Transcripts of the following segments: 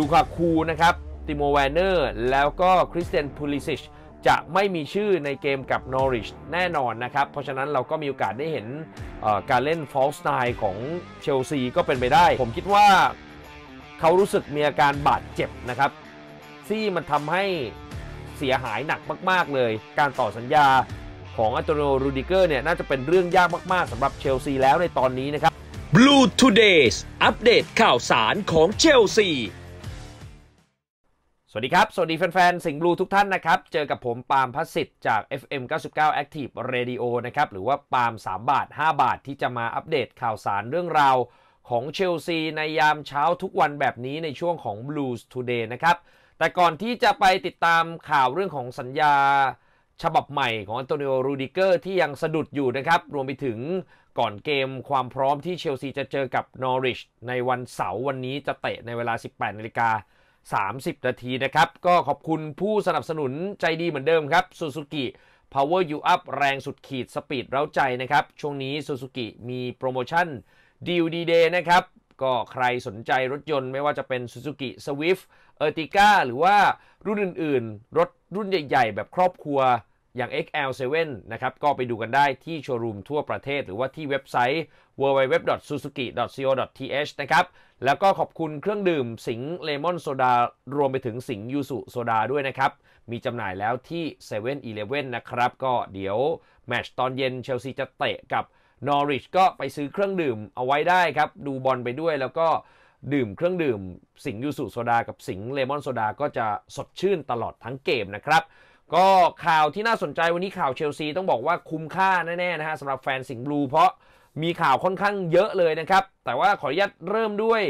ลูคาคูนะครับ ติโมแวนเนอร์ แล้วก็คริสเตียนพูลิซิชจะไม่มีชื่อในเกมกับนอริชแน่นอนนะครับ เพราะฉะนั้นเราก็มีโอกาสได้เห็นการเล่นฟอลส์ไนของเชลซีก็เป็นไปได้ ผมคิดว่าเขารู้สึกมีอาการบาดเจ็บนะครับที่มันทำให้เสียหายหนักมาก ๆ เลย การต่อสัญญาของอัตโนรูดิเกอร์เนี่ยน่าจะเป็นเรื่องยากมาก ๆสำหรับเชลซีแล้วในตอนนี้นะครับ Blue Todays อัปเดตข่าวสารของเชลซีสวัสดีครับ สวัสดีแฟนๆสิงห์บลูทุกท่านนะครับ เจอกับผมปาล์มพัสิทธิ์จาก FM 99 Active Radio นะครับ หรือว่าปาล์ม3 บาท 5 บาทที่จะมาอัปเดตข่าวสารเรื่องราวของเชลซีในยามเช้าทุกวันแบบนี้ในช่วงของ Blues Today นะครับ แต่ก่อนที่จะไปติดตามข่าวเรื่องของสัญญา ฉบับใหม่ของอันโตนิโอรูดิเกอร์ที่ยังสะดุดอยู่นะครับรวมไปถึงก่อนเกมความพร้อมที่เชลซีจะเจอกับนอริชในวันเสาร์วันนี้จะเตะในเวลา 18นาฬิกา30 นาทีนะครับ ก็ขอบคุณผู้สนับสนุนใจดีเหมือนเดิมครับซูซูกิ Power You Up แรงสุดขีดสปีดเร้าใจนะครับ ช่วงนี้ซูซูกิมีโปรโมชั่นดีลดีเดย์นะครับ ก็ใครสนใจรถยนต์ไม่ว่าจะเป็น Suzuki Swift e r t i g a หรือว่ารุ่นอื่นๆ รถรุ่นใหญ่ๆ แบบครอบครัวอย่าง XL7 นะครับก็ไปดูกันได้ที่โชว์รูมทั่วประเทศหรือว่าที่เว็บไซต์ www.suzuki.co.th นะครับแล้วก็ขอบคุณเครื่องดื่มสิงเลมอนโซดารวมไปถึงสิงยูสุโซดาด้วยนะครับ มีจำหน่ายแล้วที่7 e เ e ่ e อนะครับ ก็เดี๋ยว แมชตอนเย็นเชลซีจะเตะกับนอริชก็ไปซื้อเครื่องดื่มเอาไว้ได้ครับ ดูบอลไปด้วยแล้วก็ดื่มเครื่องดื่ม สิงยูสุโซดากับสิงเลมอนโซดาก็จะสดชื่นตลอดทั้งเกมนะครับก็ข่าวที่น่าสนใจวันนี้ข่าวเชลซี ต้องบอกว่าคุ้มค่าแน่ๆนะฮะสำหรับแฟนสิงห์บลู เพราะมีข่าวค่อนข้างเยอะเลยนะครับ แต่ว่าขออนุญาตเริ่มด้วย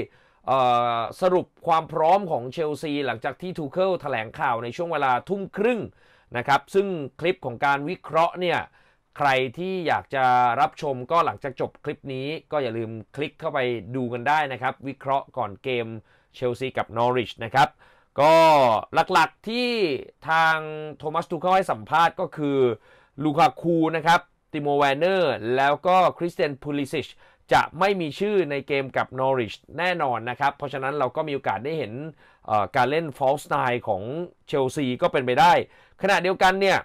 สรุปความพร้อมของเชลซี หลังจากที่ทูเคิลแถลงข่าวในช่วงเวลาทุ่มครึ่งนะครับ ซึ่งคลิปของการวิเคราะห์เนี่ยใครที่อยากจะรับชมก็หลังจากจบคลิปนี้ ก็อย่าลืมคลิกเข้าไปดูกันได้นะครับ วิเคราะห์ก่อนเกมเชลซีกับนอริชนะครับก็หลักๆที่ทางโทมัส ทูเคิลให้สัมภาษณ์ก็คือลูคาคูนะครับ ติโมแวนเนอร์ แล้วก็คริสเตียนพูลิซิช จะไม่มีชื่อในเกมกับนอริชแน่นอนนะครับ เพราะฉะนั้นเราก็มีโอกาสได้เห็นการเล่นฟอลส์ไนของเชลซีก็เป็นไปได้ ขณะเดียวกันเนี่ย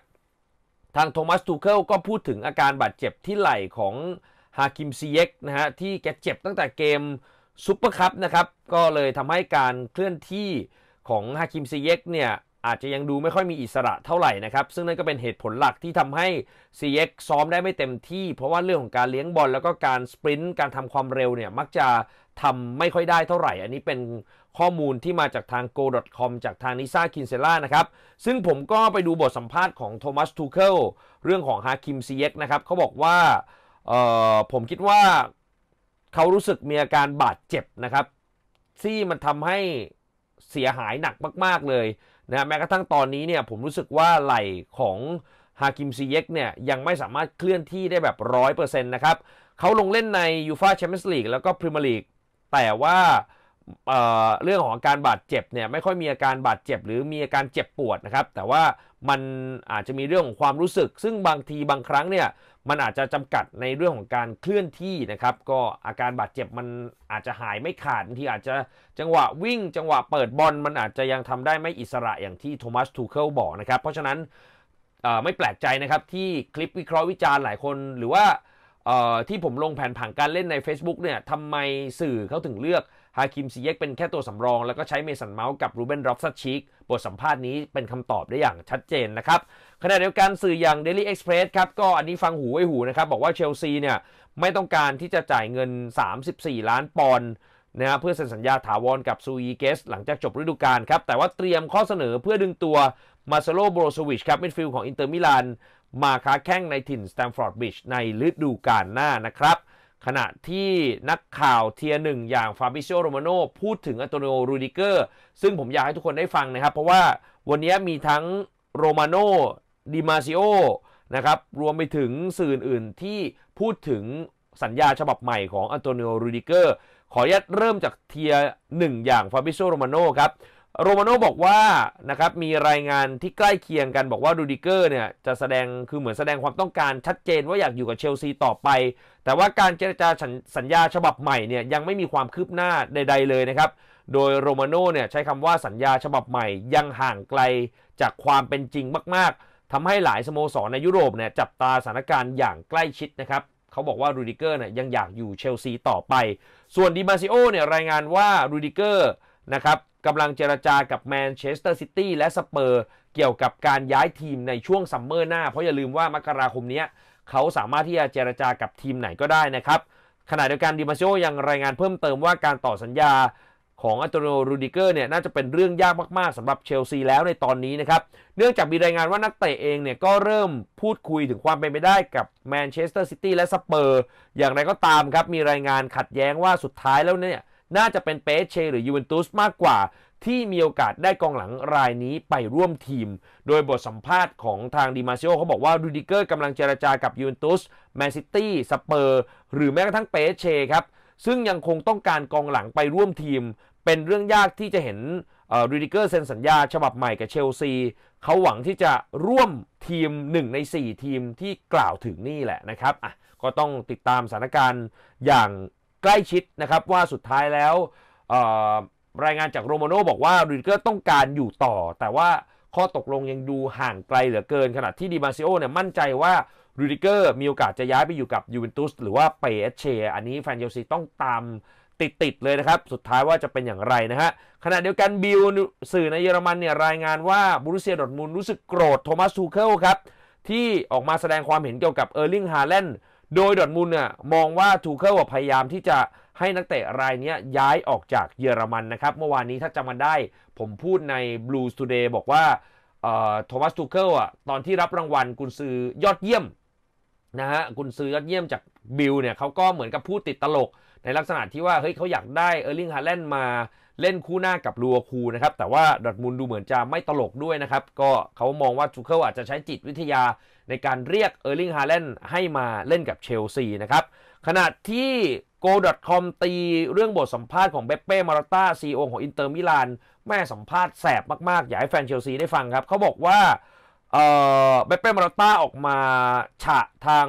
ทางโทมัส ทูเคิลก็พูดถึงอาการบาดเจ็บที่ไหล่ของฮาคิมซีเย็กนะฮะที่แกเจ็บตั้งแต่เกมซุปเปอร์คัพนะครับก็เลยทำให้การเคลื่อนที่ของฮาคิมซีเยกเนี่ยอาจจะยังดูไม่ค่อยมีอิสระเท่าไหร่นะครับ ซึ่งนั่นก็เป็นเหตุผลหลักที่ทำให้ซีเอ็กซ้อมได้ไม่เต็มที่ เพราะว่าเรื่องของการเลี้ยงบอลแล้วก็การสปรินต์การทำความเร็วเนี่ยมักจะทำไม่ค่อยได้เท่าไหร่ อันนี้เป็นข้อมูลที่มาจากทาง go.com จากทางนิซ่าคินเซล่านะครับ ซึ่งผมก็ไปดูบทสัมภาษณ์ของโทมัสทูเคิลเรื่องของฮาคิมซีเอ็กนะครับเขาบอกว่าผมคิดว่าเขารู้สึกมีอาการบาดเจ็บนะครับที่มันทำให้เสียหายหนักมาก ๆ เลยนะแม้กระทั่งตอนนี้เนี่ยผมรู้สึกว่าไหล่ของฮากิมซีเยกเนี่ยยังไม่สามารถเคลื่อนที่ได้แบบ 100%นะครับเขาลงเล่นในยูฟาแชมเปี้ยนส์ลีกแล้วก็พรีเมียร์ลีกแต่ว่าเรื่องของการบาดเจ็บเนี่ยไม่ค่อยมีอาการบาดเจ็บหรือมีอาการเจ็บปวดนะครับแต่ว่ามันอาจจะมีเรื่องของความรู้สึก ซึ่งบางทีบางครั้งเนี่ยมันอาจจะจำกัดในเรื่องของการเคลื่อนที่นะครับ ก็อาการบาดเจ็บมันอาจจะหายไม่ขาดที่อาจจะจังหวะวิ่ง จังหวะเปิดบอลมันอาจจะยังทำได้ไม่อิสระอย่างที่โทมัสทูเคิลบอกนะครับ เพราะฉะนั้นไม่แปลกใจนะครับที่คลิปวิเคราะห์วิจารณ์หลายคนหรือว่าที่ผมลงแผนผังการเล่นใน Facebook เนี่ยทำไมสื่อเขาถึงเลือกฮาคิมซีเยกเป็นแค่ตัวสำรอง แล้วก็ใช้เมสันเมาส์กับรูเบนรอฟซัชชิกบทสัมภาษณ์นี้เป็นคำตอบได้อย่างชัดเจนนะครับ ขณะเดียวกันสื่ออย่าง Daily Express ครับก็อันนี้ฟังหูไว้หูนะครับ บอกว่าเชลซีเนี่ยไม่ต้องการที่จะจ่ายเงิน 34 ล้านปอนด์นะเพื่อเซ็นสัญญาถาวรกับซูอีเกส หลังจากจบฤดูกาลครับ แต่ว่าเตรียมข้อเสนอเพื่อดึงตัวมาซซโลโบรซวิชครับมิดฟิลด์ของอินเตอร์มิลานมาค้าแข้งในถิ่นสแตมฟอร์ดบิชในฤดูกาลหน้านะครับขณะที่นักข่าวเทียหนึ่งอย่างฟาบิเชโรมาโนพูดถึงอัตนโอรูดิเกอร์ซึ่งผมอยากให้ทุกคนได้ฟังนะครับ เพราะว่าวันนี้มีทั้งโรมาโนดิมาซิโอนะครับรวมไปถึงสื่ออื่นที่พูดถึงสัญญาฉบับใหม่ของอันโตนิโอรูดิเกอร์ขออนุญาตเริ่มจากเทียหนึ่งอย่างฟาบิโซโรมาโนครับโรมาโน่บอกว่านะครับมีรายงานที่ใกล้เคียงกันบอกว่ารูดิเกอร์เนี่ยจะแสดงคือเหมือนแสดงความต้องการชัดเจนว่าอยากอยู่กับเชลซีต่อไป แต่ว่าการเจรจาสัญญาฉบับใหม่เนี่ยยังไม่มีความคืบหน้าใดๆเลยนะครับโดยโรมาโน่เนี่ยใช้คำว่าสัญญาฉบับใหม่ยังห่างไกลจากความเป็นจริงมากๆทำให้หลายสโมสรในยุโรปเนี่ยจับตาสถานการณ์อย่างใกล้ชิดนะครับเขาบอกว่ารูดิเกอร์เนี่ยยังอยากอยู่เชลซีต่อไป ส่วนดิมาซิโอเนี่ยรายงานว่ารูดิเกอร์นะครับกำลังเจรจากับแมนเชสเตอร์ซิตี้และสเปอร์เกี่ยวกับการย้ายทีมในช่วงซัมเมอร์หน้าเพราะอย่าลืมว่ามกราคมนี้เขาสามารถที่จะเจรจากับทีมไหนก็ได้นะครับขณะเดียวกันดิมาโชยังรายงานเพิ่มเติมว่าการต่อสัญญาของอัตโนรูดิเกอร์เนี่ยน่าจะเป็นเรื่องยากมาก ๆ สำหรับเชลซีแล้วในตอนนี้นะครับ เนื่องจากมีรายงานว่านักเตะเองเนี่ยก็เริ่มพูดคุยถึงความเป็นไปได้กับแมนเชสเตอร์ซิตี้และสเปอร์อย่างไรก็ตามครับมีรายงานขัดแย้งว่าสุดท้ายแล้วเนี่ยน่าจะเป็นเปเชหรือยูเวนตุสมากกว่าที่มีโอกาสได้กองหลังรายนี้ไปร่วมทีม โดยบทสัมภาษณ์ของทางดิมาเชโอเขาบอกว่ารูดิเกอร์กำลังเจรจากับยูเวนตุสแมนซิตี้สเปอร์หรือแม้กระทั่งเปเชครับ ซึ่งยังคงต้องการกองหลังไปร่วมทีม เป็นเรื่องยากที่จะเห็นรูดิเกอร์เซ็นสัญญา ฉบับใหม่กับเชลซีเขาหวังที่จะร่วมทีม1ใน4 ทีมที่กล่าวถึงนี่แหละนะครับอ่ะก็ต้องติดตามสถานการณ์อย่างใกล้ชิดนะครับว่าสุดท้ายแล้วรายงานจากโรมาโน่บอกว่าริดเกอร์ต้องการอยู่ต่อ แต่ว่าข้อตกลงยังดูห่างไกลเหลือเกินขณะที่ดิมาซิโอเนี่ยมั่นใจว่ารูดิเกอร์มีโอกาสจะย้ายไปอยู่กับยูเวนตุสหรือว่าเปเอเชอันนี้ แฟนเยลซีต้องตามติดๆเลยนะครับ สุดท้ายว่าจะเป็นอย่างไรนะฮะขณะเดียวกัน บิลสื่อในเยอรมันเนี่ยรายงานว่าบรูเซียดอทมูลรู้สึกโกรธโทมัสทูเคิลครับที่ออกมาแสดงความเห็นเกี่ยวกับเออร์ลิงฮาแลนด์โดยดอทมูลเนี่ยมองว่าทูเคิลพยายามที่จะให้นักเตะรายนี้ย้ายออกจากเยอรมันนะครับ เมื่อวานนี้ถ้าจำมันได้ผมพูดใน Blue Today บอกว่าโทมัสทูเคิลอ่ะตอนที่รับรางวัลกุนซือยอดเยี่ยมนะฮะกุนซือยอดเยี่ยมจากบิลเนี่ยเขาก็เหมือนกับพูดติดตลกในลักษณะที่ว่าเฮ้ยเขาอยากได้เออร์ลิงฮาแลนด์มาเล่นคู่หน้ากับลัวคูนะครับแต่ว่าดอทมุลดูเหมือนจะไม่ตลกด้วยนะครับก็เขามองว่าทูเคิลอาจจะใช้จิตวิทยาในการเรียกเออร์ลิงฮาแลนด์ให้มาเล่นกับเชลซีนะครับขณะที่ go.com ตีเรื่องบทสัมภาษณ์ของเบเป้ มาราต้าซีโอของอินเตอร์มิลาน แม่สัมภาษณ์แสบมากๆอยากให้แฟนเชลซีได้ฟังครับเขาบอกว่าเบเป้ มาราต้าออกมาฉะทาง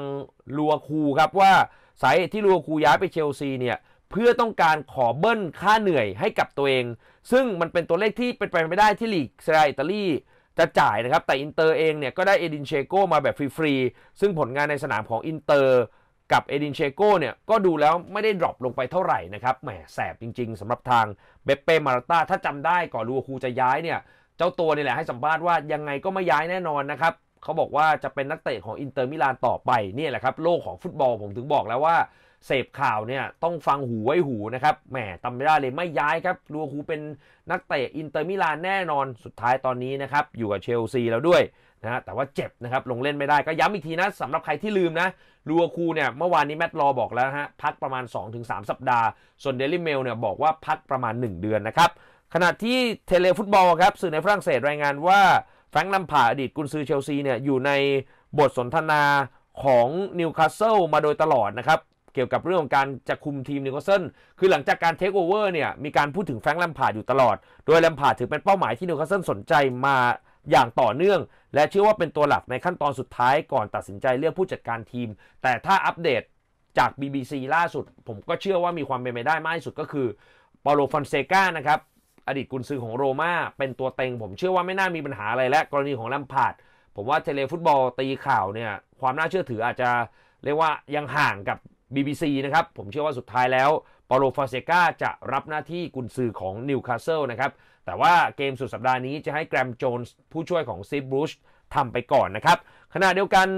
ลัวคูครับ ว่าสาเหตุที่ลัวคูย้ายไปเชลซีเนี่ยเพื่อต้องการขอเบิ้ลค่าเหนื่อยให้กับตัวเอง ซึ่งมันเป็นตัวเลขที่เป็นไปไม่ได้ที่ลีกเซรียอิตาลีจะจ่ายนะครับแต่อินเตอร์เองเนี่ยก็ได้เอดินเชโกมาแบบฟรีๆซึ่งผลงานในสนามของอินเตอร์กับเอดินเชโกเนี่ยก็ดูแล้วไม่ได้ดรอปลงไปเท่าไหร่นะครับแหมแสบจริงๆสำหรับทางเบเป้มาราตาถ้าจำได้ก่อนลูคูจะย้ายเนี่ย เจ้าตัวนี่แหละให้สัมภาษณ์ว่ายังไงก็ไม่ย้ายแน่นอนนะครับเขาบอกว่าจะเป็นนักเตะของอินเตอร์มิลานต่อไปนี่แหละครับ โลกของฟุตบอลผมถึงบอกแล้วว่าเสพข่าวเนี่ย ต้องฟังหูไว้หูนะครับแหมตำไม่ได้เลยไม่ย้ายครับลัวคูเป็นนักเตะอินเตอร์มิลานแน่นอนสุดท้ายตอนนี้นะครับ อยู่กับเชลซีแล้วด้วยนะแต่ว่าเจ็บนะครับ ลงเล่นไม่ได้ก็ย้ำอีกทีนะสำหรับใครที่ลืมนะลัวคูเนี่ยเมื่อวานนี้แมตต์รอบอกแล้วฮะพักประมาณ2-3สัปดาห์ ส่วนเดลิเมลเนี่ยบอกว่าพักประมาณ1 เดือนนะครับขณะที่เทเลฟุตบอลครับสื่อในฝรั่งเศสรายงานว่าแฟรงค์ลัมพาอดีตกุนซือเชลซีเนี่ยอยู่ในบทสนทนาของนิวคาสเซิลมาโดยตลอดนะครับ เกี่ยวกับเรื่องของการจะคุมทีมนิวคาสเซิลคือหลังจากการเทคโอเวอร์เนี่ยมีการพูดถึงแฟรงค์ลัมพาอยู่ตลอด โดยลัมพาถือเป็นเป้าหมายที่นิวคาสเซิลสนใจมาอย่างต่อเนื่อง และเชื่อว่าเป็นตัวหลักในขั้นตอนสุดท้ายก่อนตัดสินใจเลือกผู้จัดการทีม แต่ถ้าอัปเดตจาก BBC ล่าสุดผมก็เชื่อว่ามีความเป็นไปได้มากที่สุดก็คือปาโลฟอนเซกานะครับอดีตกุนซือของโรม่าเป็นตัวเต็ง ผมเชื่อว่าไม่น่ามีปัญหาอะไรและกรณีของลัมพาดผมว่าเทเลฟุตบอลตีข่าวเนี่ยความน่าเชื่อถืออาจจะเรียกว่ายังห่างกับ BBC นะครับ ผมเชื่อว่าสุดท้ายแล้วปาโลฟาเซกาจะรับหน้าที่กุนซือของนิวคาสเซิลนะครับแต่ว่าเกมสุดสัปดาห์นี้จะให้แกรมโจนส์ผู้ช่วยของซีบรูชทำไปก่อนนะครับขณะเดียวกัน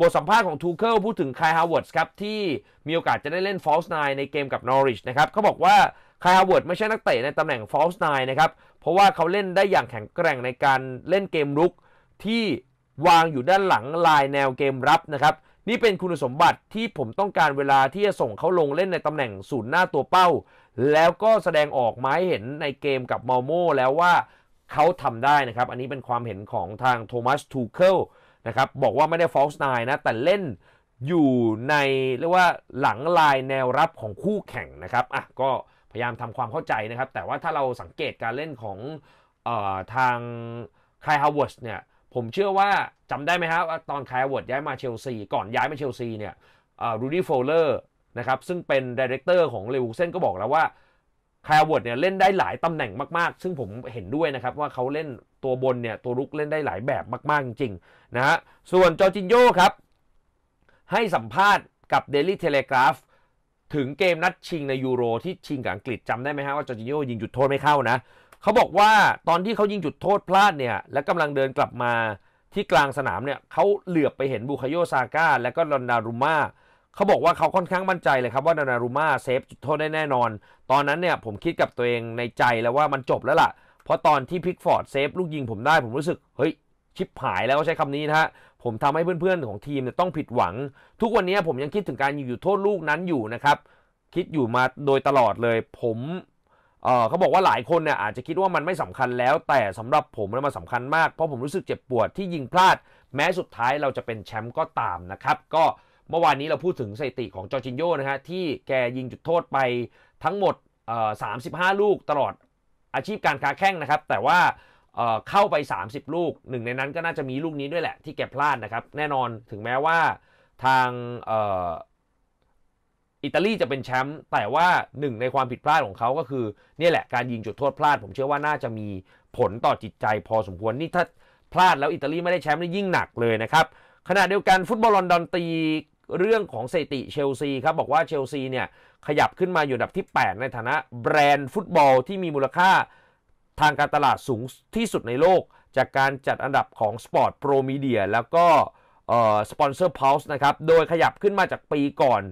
บทสัมภาษณ์ของทูเคิลพูดถึงคายฮาวเวิร์ดครับที่มีโอกาสจะได้เล่นฟอลส์ไนในเกมกับนอริชนะครับเขาบอกว่าคายฮาวเวิร์ดไม่ใช่นักเตะในตำแหน่งฟอลส์ไนนะครับ เพราะว่าเขาเล่นได้อย่างแข็งแกร่งในการเล่นเกมรุกที่วางอยู่ด้านหลังลายแนวเกมรับนะครับ นี่เป็นคุณสมบัติที่ผมต้องการเวลาที่จะส่งเขาลงเล่นใน ตำแหน่งศูนย์หน้าตัวเป้า แล้วก็แสดงออกมาให้เห็นในเกมกับมอลโมแล้วว่าเขาทำได้นะครับ อันนี้เป็นความเห็นของทางโทมัส ทูเคิลนะครับ บอกว่าไม่ได้ฟอลส์ไนนะ แต่เล่นอยู่ในเรียกว่าหลังลายแนวรับของคู่แข่งนะครับ อ่ะก็ยายามทำความเข้าใจนะครับ แต่ว่าถ้าเราสังเกตการเล่นของออทางคลาฮาวเวิร์สเนี่ยผมเชื่อว่าจำได้ไหมครับตอนคลาฮาวเวิร์สย้ายมาเชลซี ก่อนย้ายมาเชลซีเนี่ยรูดี้โฟลเลอร์นะครับซึ่งเป็นดีเรคเตอร์ของเลวูเซนก็บอกแล้วว่าคลาฮาวเวิร์สเนี่ยเล่นได้หลายตำแหน่งมากๆ ซึ่งผมเห็นด้วยนะครับ ว่าเขาเล่นตัวบนเนี่ยตัวลุกเล่นได้หลายแบบมาก ๆจริงๆนะฮะส่วนจอจินโยครับ ให้สัมภาษณ์กับ Daily Telegraph ถึงเกมนัดชิงในยูโรที่ชิงกับอังกฤษจำได้ไหมฮะ ว่าจอร์จิโญยิงจุดโทษไม่เข้านะ เขาบอกว่าตอนที่เขายิงจุดโทษพลาดเนี่ย และกำลังเดินกลับมาที่กลางสนามเนี่ยเขาเหลือบไปเห็นบูคาโยซาก้าและก็ลอนดารุมาเขาบอกว่าเขาค่อนข้างมั่นใจเลยครับว่าดอนารุมาเซฟจุดโทษได้แน่นอน ตอนนั้นเนี่ย ผมคิดกับตัวเองในใจแล้วว่ามันจบแล้วล่ะเพราะตอนที่พิกฟอร์ดเซฟลูกยิงผมได้ผมรู้สึกเฮ้ยชิปหายแล้วใช้คำนี้นะฮะผมทำให้เพื่อนๆของทีมต้องผิดหวัง ทุกวันนี้ผมยังคิดถึงการยิงอยู่โทษลูกนั้นอยู่นะครับ คิดอยู่มาโดยตลอดเลย ผมเเขาบอกว่าหลายคนเนี่ยอาจจะคิดว่ามันไม่สำคัญแล้ว แต่สำหรับผมมันสำคัญมากเพราะผมรู้สึกเจ็บปวดที่ยิงพลาดแม้สุดท้ายเราจะเป็นแชมป์ก็ตามนะครับก็เมื่อวานนี้เราพูดถึงสถิติของจอร์จินโยนะฮะที่แกยิงจุดโทษไปทั้งหมด 35 ลูกตลอดอาชีพการค้าแข้งนะครับ แต่ว่าเข้าไป 30 ลูกหนึ่งในนั้นก็น่าจะมีลูกนี้ด้วยแหละที่แกพลาดนะครับ แน่นอนถึงแม้ว่าทางอิตาลีจะเป็นแชมป์แต่ว่าหนึ่งในความผิดพลาดของเขา ก็คือเนี่ยแหละการยิงจุดโทษพลาด ผมเชื่อว่าน่าจะมีผลต่อจิตใจพอสมควรนี่ถ้าพลาดแล้วอิตาลีไม่ได้แชมป์นี่ยิ่งหนักเลยนะครับขณะเดียวกันฟุตบอลลอนดอนตีเรื่องของสถิติเชลซีครับบอกว่าเชลซีเนี่ยขยับขึ้นมาอยู่ดับที่8 ในฐานะแบรนด์ ฟุตบอลที่มีมูลค่าทางการตลาดสูงที่สุดในโลกจากการจัดอันดับของ Sport Pro Media แล้วก็สปอนเซอร์พาวส์นะครับ โดยขยับขึ้นมาจากปีก่อน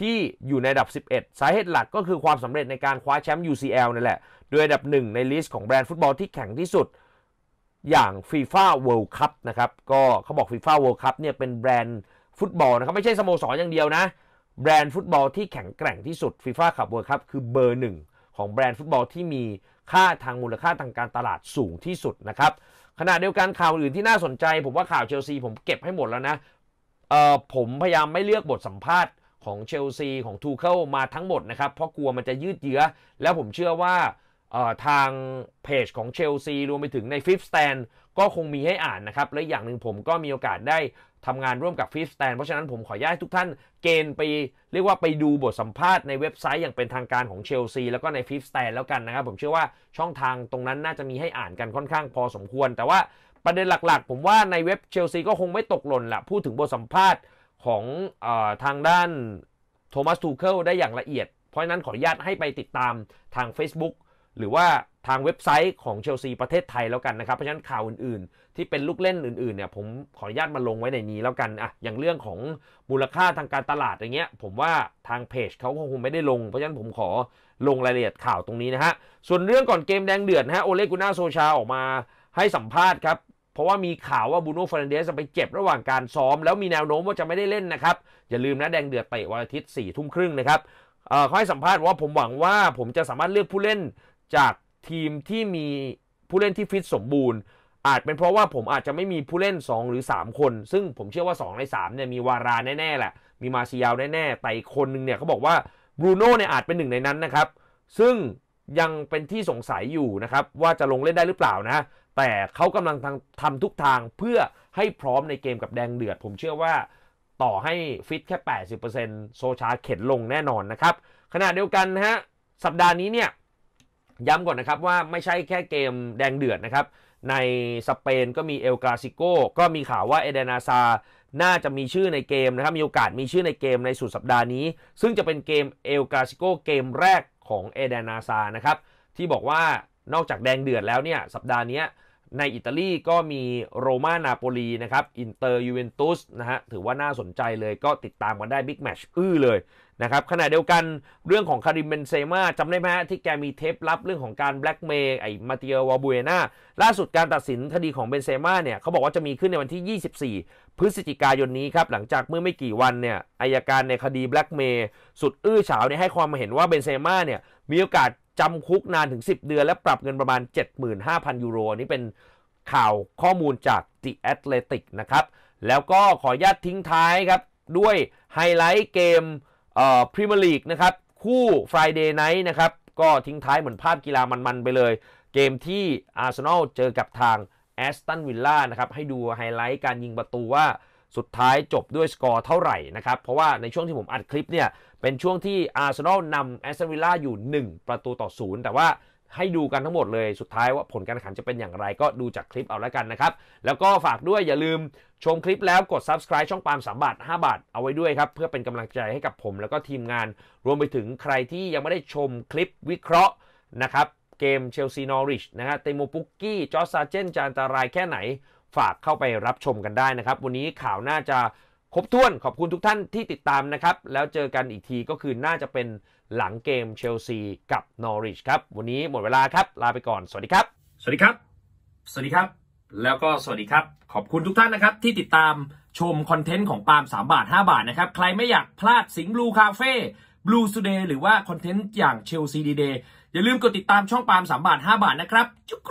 ที่อยู่ในอันดับ 11 สาเหตุหลักก็คือความสำเร็จในการคว้าแชมป์ UCL นั่นแหละโดยอันดับหนึ่งในลิสต์ของแบรนด์ฟุตบอลที่แข็งที่สุดอย่าง FIFA World Cup นะครับก็เขาบอก FIFA World Cup เนี่ยเป็นแบรนด์ฟุตบอลนะครับไม่ใช่สโมสรอย่างเดียวนะ แบรนด์ฟุตบอลที่แข็งแกร่งที่สุด FIFA c u p World Cup คือเบอร์หนึ่งของแบรนด์ฟุตบอลที่มีค่าทางมูลค่าทางการตลาดสูงที่สุดนะครับขณะเดียวกันข่าวอื่นที่น่าสนใจ ผมว่าข่าวเชลซีผมเก็บให้หมดแล้วนะเอ่อผมพยายามไม่เลือกบทสัมภาษณ์ของเชลซี ของทูเคิลมาทั้งหมดนะครับ เพราะกลัวมันจะยืดเยื้อแล้วผมเชื่อว่าทางเพจของเชลซีรวมไปถึงในฟิฟสแตนก็คงมีให้อ่านนะครับ และอย่างหนึ่งผมก็มีโอกาสได้ทำงานร่วมกับฟิสแตนเพราะฉะนั้นผมขออนุญาตทุกท่านเกณฑ์ไป เรียกว่าไปดูบทสัมภาษณ์ในเว็บไซต์ อย่างเป็นทางการของเชลซี แล้วก็ในฟิสแตนแล้วกันนะครับ ผมเชื่อว่าช่องทางตรงนั้นน่าจะมีให้อ่านกันค่อนข้างพอสมควร แต่ว่าประเด็นหลักๆผมว่าในเว็บเชลซีก็คงไม่ตกหล่นละพูดถึงบทสัมภาษณ์ของอทางด้านโทมัสทูเคิลได้อย่างละเอียด เพราะฉะนั้นขออนุญาตให้ไปติดตามทาง Facebook หรือว่าทางเว็บไซต์ของเชลซีประเทศไทยแล้วกันนะครับ เพราะฉะนั้นข่าวอื่นๆ ที่เป็นลูกเล่นอื่นๆเนี่ยผมขออนุญาตมาลงไว้ในนี้แล้วกันอะอย่างเรื่องของมูลค่าทางการตลาดอย่างเงี้ยผมว่าทางเพจเขาคงไม่ได้ลง เพราะฉะนั้นผมขอลงรายละเอียดข่าวตรงนี้นะฮะ ส่วนเรื่องก่อนเกมแดงเดือดนะฮะโอเลกุน่าโซชาออกมาให้สัมภาษณ์ครับเพราะว่ามีข่าวว่าบูโน่ฟานเดสไปเจ็บระหว่างการซ้อม แล้วมีแนวโน้มว่าจะไม่ได้เล่นนะครับอย่าลืมนะแดงเดือดเตะวันอาทิตย์4ี่ทุ่มครึ่งนะครับเขาให้สัมภาษณ์ว่าผมหวังว่าผมจะสามารถเลือกผู้เล่นจากทีมที่มีผู้เล่นที่ฟิตสมบูรณ์ อาจเป็นเพราะว่าผมอาจจะไม่มีผู้เล่น 2 หรือ 3 คน ซึ่งผมเชื่อว่า2ใน3เนี่ยมีวาราแน่ๆแหละ มีมาซิยาวแน่ๆแต่อีกคนนึงเนี่ยเขาบอกว่าบรูโน่เนี่ยอาจเป็นหนึ่งในนั้นนะครับ ซึ่งยังเป็นที่สงสัยอยู่นะครับว่าจะลงเล่นได้หรือเปล่านะ แต่เขากำลังทำทุกทางเพื่อให้พร้อมในเกมกับแดงเดือด ผมเชื่อว่าต่อให้ฟิตแค่80%โซชาเข็นลงแน่นอนนะครับ ขณะเดียวกันนะฮะสัปดาห์นี้เนี่ยย้ำก่อนนะครับว่าไม่ใช่แค่เกมแดงเดือดนะครับ ในสเปนก็มีเอลกาซิโกก็มีข่าวว่าเอเดนาซาน่าจะมีชื่อในเกมนะครับ มีโอกาสมีชื่อในเกมในสุดสัปดาห์นี้ซึ่งจะเป็นเกมเอลกาซิโกเกมแรกของเอเดนาซานะครับที่บอกว่านอกจากแดงเดือดแล้วเนี่ย สัปดาห์นี้ในอิตาลีก็มีโรม่านาโปลีนะครับอินเตอร์ยูเวนตุสนะฮะถือว่าน่าสนใจเลยก็ติดตามกันได้บิ๊กแมชอื้อเลยนะครับขณะเดียวกันเรื่องของคาริมเบนเซม่าจำได้ไหมที่แกมีเทปลับเรื่องของการแบล็กเมย์ไอ้มาติโอวาบูเอนาล่าสุดการตัดสินคดีของเบนเซม่าเนี่ยเขาบอกว่าจะมีขึ้นในวันที่ 24 พฤศจิกายนนี้ครับ หลังจากเมื่อไม่กี่วันเนี่ยอายการในคดีแบล็กเมย์สุดอื้อฉาวเนี่ยให้ความเห็นว่าเบนเซม่าเนี่ยมีโอกาสจำคุกนานถึง 10 เดือน และปรับเงินประมาณ 75,000 ยูโรนี้เป็นข่าวข้อมูลจาก The Athletic นะครับ แล้วก็ขออนุญาตทิ้งท้ายครับ ด้วยไฮไลท์เกมเอ่อพรีเมียร์ลีกนะครับคู่ Friday Night นะครับ ก็ทิ้งท้ายเหมือนภาพกีฬามัน ๆ ไปเลย เกมที่อาร์เซนอลเจอกับทางแอสตันวิลล่านะครับ ให้ดูไฮไลท์การยิงประตูว่าสุดท้ายจบด้วยสกอร์เท่าไหร่นะครับ เพราะว่าในช่วงที่ผมอัดคลิปเนี่ย เป็นช่วงที่อาร์เซนอลนำแอสตันวิลล่าอยู่ 1 ประตูต่อศูนย์แต่ว่าให้ดูกันทั้งหมดเลยสุดท้ายว่าผลการแข่งจะเป็นอย่างไรก็ดูจากคลิปเอาแล้วกันนะครับ แล้วก็ฝากด้วยอย่าลืมชมคลิปแล้วกด subscribe ช่องปาล์ม3 บาท 5 บาท เอาไว้ด้วยครับ เพื่อเป็นกำลังใจให้กับผมแล้วก็ทีมงาน รวมไปถึงใครที่ยังไม่ได้ชมคลิปวิเคราะห์นะครับเกมเชลซีนอริชนะฮะเตโมปุกกี้จอร์ซาเจนจานตารายแค่ไหนฝากเข้าไปรับชมกันได้นะครับวันนี้ข่าวน่าจะครบถ้วนขอบคุณทุกท่านที่ติดตามนะครับแล้วเจอกันอีกทีก็คือน่าจะเป็นหลังเกมเชลซีกับนอริชครับวันนี้หมดเวลาครับลาไปก่อนสวัสดีครับสวัสดีครับ สวัสดีครับ แล้วก็สวัสดีครับ ขอบคุณทุกท่านนะครับที่ติดตามชมคอนเทนต์ของปาล์ม3 บาท 5 บาทนะครับใครไม่อยากพลาดสิงห์บลูคาเฟ่บลูสุดเดย์หรือว่าคอนเทนต์อย่างเชลซีดีเดย์อย่าลืมกดติดตามช่องปาล์ม3 บาท 5 บาทนะครับจุ๊ก